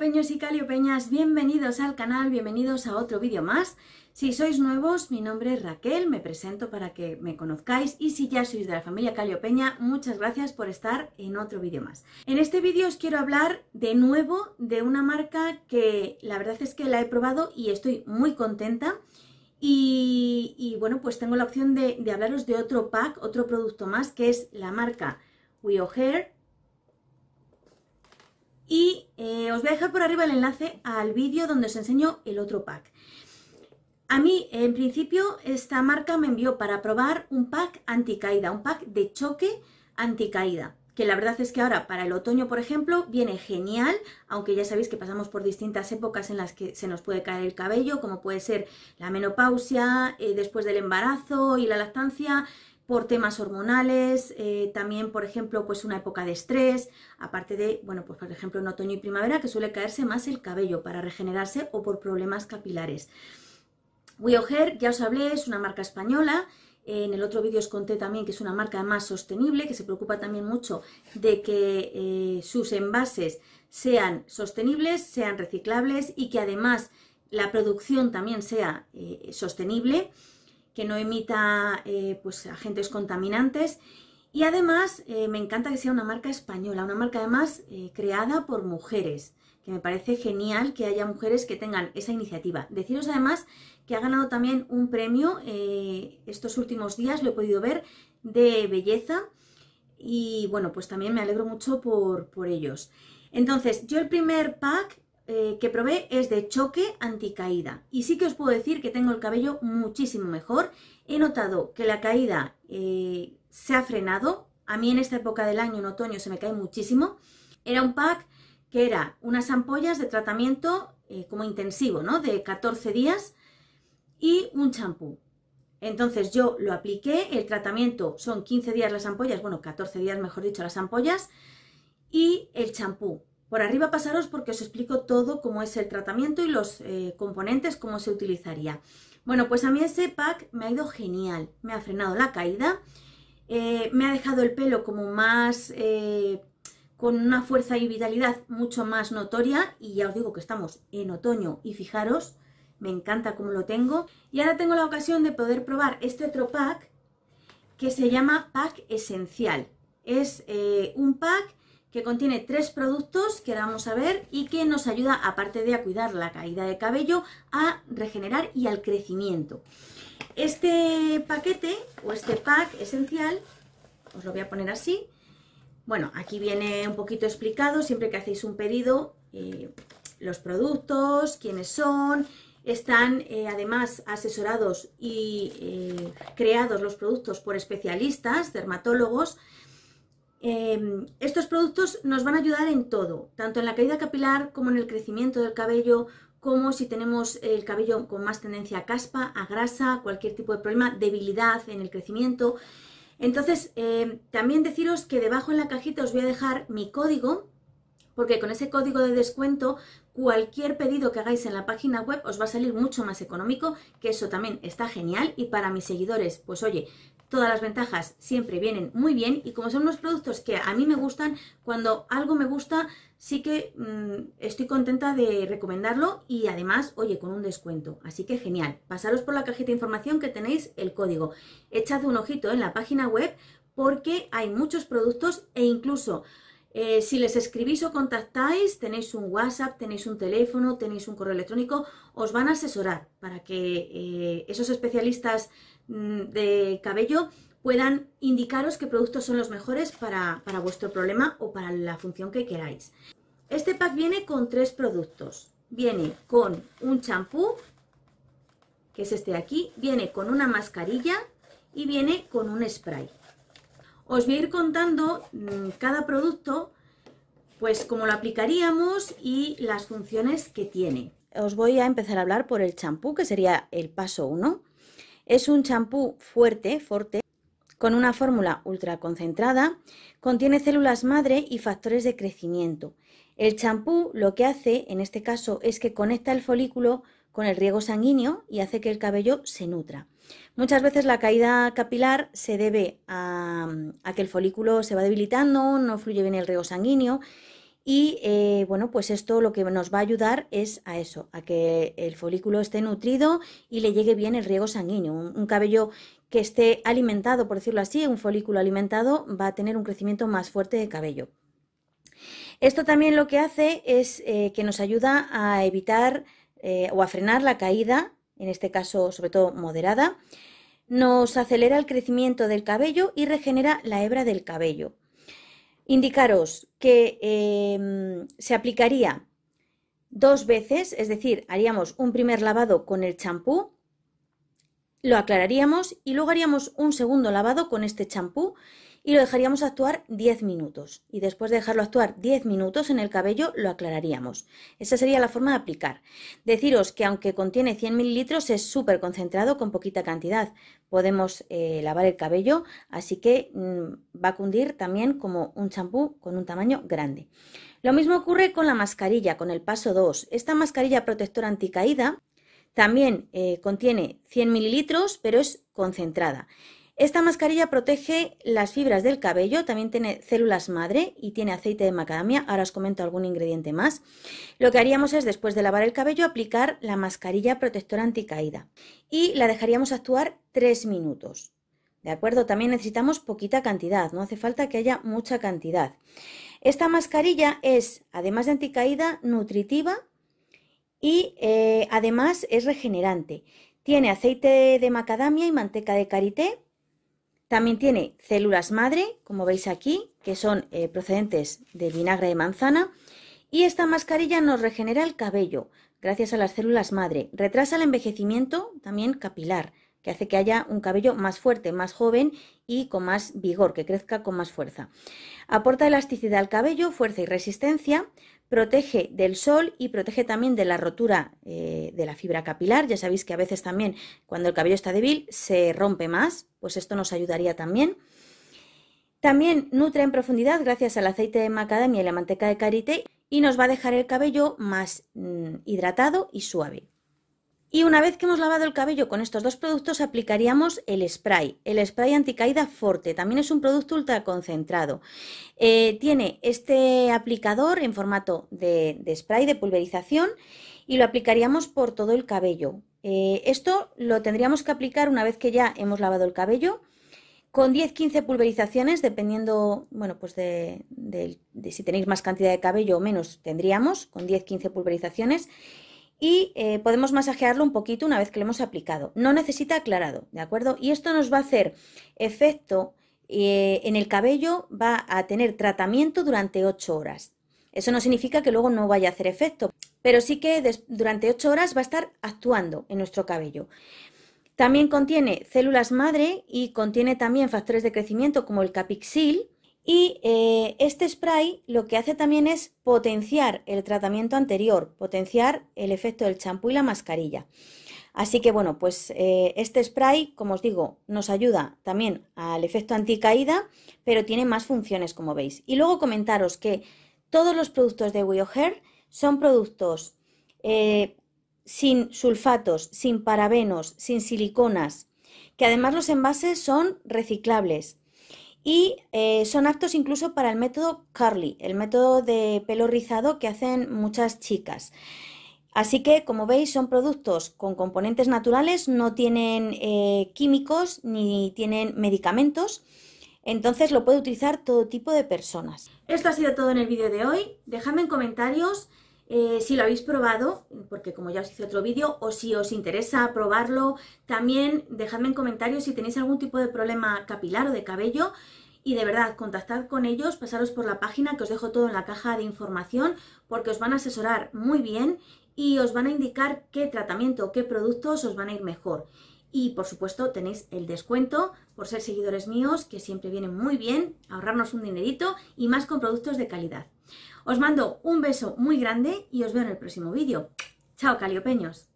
Caliopeños y Caliopeñas, bienvenidos al canal, bienvenidos a otro vídeo más. Si sois nuevos, mi nombre es Raquel, me presento para que me conozcáis y si ya sois de la familia Caliopeña, muchas gracias por estar en otro vídeo más. En este vídeo os quiero hablar de nuevo de una marca que la verdad es que la he probado y estoy muy contenta. Y, bueno, pues tengo la opción de, hablaros de otro pack, otro producto más, que es la marca Hair y eh, os voy a dejar por arriba el enlace al vídeo donde os enseño el otro pack. A mí, en principio, esta marca me envió para probar un pack anticaída, un pack de choque anticaída, que la verdad es que ahora para el otoño, por ejemplo, viene genial, aunque ya sabéis que pasamos por distintas épocas en las que se nos puede caer el cabello, como puede ser la menopausia, eh, después del embarazo y la lactancia, por temas hormonales, eh, también, por ejemplo, pues una época de estrés, aparte de, bueno, pues por ejemplo en otoño y primavera que suele caerse más el cabello para regenerarse o por problemas capilares. WeOhair, ya os hablé, es una marca española. Eh, en el otro vídeo os conté también que es una marca más sostenible, que se preocupa también mucho de que eh, sus envases sean sostenibles, sean reciclables y que además la producción también sea sostenible que no emita eh, pues, agentes contaminantes. Y además eh, me encanta que sea una marca española, una marca además eh, creada por mujeres, que me parece genial que haya mujeres que tengan esa iniciativa. Deciros además que ha ganado también un premio estos últimos días, lo he podido ver, de belleza. Y bueno, pues también me alegro mucho por, por ellos. Entonces, yo el primer pack eh, que probé es de choque anticaída. Y sí que os puedo decir que tengo el cabello muchísimo mejor. He notado que la caída eh, se ha frenado. A mí en esta época del año, en otoño, se me cae muchísimo. Era un pack que era unas ampollas de tratamiento eh, como intensivo, ¿no? De 14 días y un champú. Entonces yo lo apliqué, el tratamiento son 15 días las ampollas, bueno, 14 días mejor dicho las ampollas, y el champú. Por arriba pasaros porque os explico todo cómo es el tratamiento y los eh, componentes, cómo se utilizaría. Bueno, pues a mí ese pack me ha ido genial, me ha frenado la caída, eh, me ha dejado el pelo como más, eh, con una fuerza y vitalidad mucho más notoria y ya os digo que estamos en otoño y fijaros, me encanta cómo lo tengo. Y ahora tengo la ocasión de poder probar este otro pack que se llama pack esencial. Es un pack que contiene tres productos que ahora vamos a ver y que nos ayuda, aparte de a cuidar la caída de cabello, a regenerar y al crecimiento. Este paquete o este pack esencial, os lo voy a poner así, bueno, aquí viene un poquito explicado, siempre que hacéis un pedido, eh, los productos, quiénes son, están eh, además asesorados y eh, creados los productos por especialistas, dermatólogos, Em, estos productos nos van a ayudar en todo, tanto en la caída capilar como en el crecimiento del cabello, como si tenemos el cabello con más tendencia a caspa, a grasa, cualquier tipo de problema, debilidad en el crecimiento. Entonces, em, también deciros que debajo en la cajita os voy a dejar mi código, porque con ese código de descuento cualquier pedido que hagáis en la página web os va a salir mucho más económico, que eso también está genial y para mis seguidores, pues oye, todas las ventajas siempre vienen muy bien y como son unos productos que a mí me gustan, cuando algo me gusta sí que mm, estoy contenta de recomendarlo y además, oye, con un descuento. Así que genial. Pasaros por la cajita de información que tenéis el código. Echad un ojito en la página web porque hay muchos productos e incluso eh, si les escribís o contactáis, tenéis un WhatsApp, tenéis un teléfono, tenéis un correo electrónico, os van a asesorar para que eh, esos especialistas mm, de cabello puedan indicaros qué productos son los mejores para, para vuestro problema o para la función que queráis. Este pack viene con tres productos. Viene con un champú, que es este de aquí, viene con una mascarilla y viene con un spray. Os voy a ir contando mm, cada producto, pues cómo lo aplicaríamos y las funciones que tiene. Os voy a empezar a hablar por el champú, que sería el paso 1. Es un champú fuerte, fuerte, con una fórmula ultra concentrada, contiene células madre y factores de crecimiento. El champú lo que hace, en este caso, es que conecta el folículo con el riego sanguíneo y hace que el cabello se nutra. Muchas veces la caída capilar se debe a, que el folículo se va debilitando, no fluye bien el riego sanguíneo y eh, bueno, pues esto lo que nos va a ayudar es a eso, a que el folículo esté nutrido y le llegue bien el riego sanguíneo. Un, cabello que esté alimentado, por decirlo así, un folículo alimentado va a tener un crecimiento más fuerte de cabello. Esto también lo que hace es eh, que nos ayuda a evitar eh, o a frenar la caída en este caso sobre todo moderada, nos acelera el crecimiento del cabello y regenera la hebra del cabello. Indicaros que em, se aplicaría dos veces, es decir, haríamos un primer lavado con el champú lo aclararíamos y luego haríamos un segundo lavado con este champú y lo dejaríamos actuar 10 minutos. Y después de dejarlo actuar 10 minutos en el cabello, lo aclararíamos. Esa sería la forma de aplicar. Deciros que aunque contiene 100 mililitros, es súper concentrado con poquita cantidad. Podemos eh, lavar el cabello, así que mm, va a cundir también como un champú con un tamaño grande. Lo mismo ocurre con la mascarilla, con el paso 2. Esta mascarilla protectora anticaída también eh, contiene 100 mililitros, pero es concentrada. Esta mascarilla protege las fibras del cabello, también tiene células madre y tiene aceite de macadamia. Ahora os comento algún ingrediente más. Lo que haríamos es, después de lavar el cabello, aplicar la mascarilla protectora anticaída y la dejaríamos actuar 3 minutos. ¿De acuerdo? También necesitamos poquita cantidad, no hace falta que haya mucha cantidad. Esta mascarilla es, además de anticaída, nutritiva y eh, además es regenerante. Tiene aceite de macadamia y manteca de karité. También tiene células madre, como veis aquí, que son eh, procedentes de vinagre de manzana. Y esta mascarilla nos regenera el cabello, gracias a las células madre. Retrasa el envejecimiento también capilar, que hace que haya un cabello más fuerte, más joven y con más vigor, que crezca con más fuerza. Aporta elasticidad al cabello, fuerza y resistencia, protege del sol y protege también de la rotura eh, de la fibra capilar. Ya sabéis que a veces también cuando el cabello está débil se rompe más, pues esto nos ayudaría también. También nutre en profundidad gracias al aceite de macadamia y la manteca de karité y nos va a dejar el cabello más mm, hidratado y suave. Y una vez que hemos lavado el cabello con estos dos productos aplicaríamos el spray, el spray anticaída forte, también es un producto ultra concentrado. Eh, tiene este aplicador en formato de, spray de pulverización y lo aplicaríamos por todo el cabello. Eh, esto lo tendríamos que aplicar una vez que ya hemos lavado el cabello con 10-15 pulverizaciones, dependiendo, bueno, pues de, de si tenéis más cantidad de cabello o menos, tendríamos con 10-15 pulverizaciones y eh, podemos masajearlo un poquito una vez que lo hemos aplicado. No necesita aclarado, ¿de acuerdo? Y esto nos va a hacer efecto eh, en el cabello, va a tener tratamiento durante 8 horas. Eso no significa que luego no vaya a hacer efecto, pero sí que durante 8 horas va a estar actuando en nuestro cabello. También contiene células madre y contiene también factores de crecimiento como el capixil, y eh, este spray lo que hace también es potenciar el tratamiento anterior, potenciar el efecto del champú y la mascarilla. Así que bueno, pues eh, este spray, como os digo, nos ayuda también al efecto anticaída, pero tiene más funciones, como veis. Y luego comentaros que todos los productos de WeoHair son productos eh, sin sulfatos, sin parabenos, sin siliconas, que además los envases son reciclables y eh, son aptos incluso para el método curly, el método de pelo rizado que hacen muchas chicas. Así que, como veis, son productos con componentes naturales, no tienen eh, químicos ni tienen medicamentos. Entonces lo puede utilizar todo tipo de personas. Esto ha sido todo en el vídeo de hoy. Déjame en comentarios eh, si lo habéis probado, porque como ya os hice otro vídeo, o si os interesa probarlo, también dejadme en comentarios si tenéis algún tipo de problema capilar o de cabello. Y de verdad, contactad con ellos, pasaros por la página que os dejo todo en la caja de información porque os van a asesorar muy bien y os van a indicar qué tratamiento o qué productos os van a ir mejor. Y por supuesto tenéis el descuento por ser seguidores míos, que siempre vienen muy bien, ahorrarnos un dinerito y más con productos de calidad. Os mando un beso muy grande y os veo en el próximo vídeo. ¡Chao, caliopeños!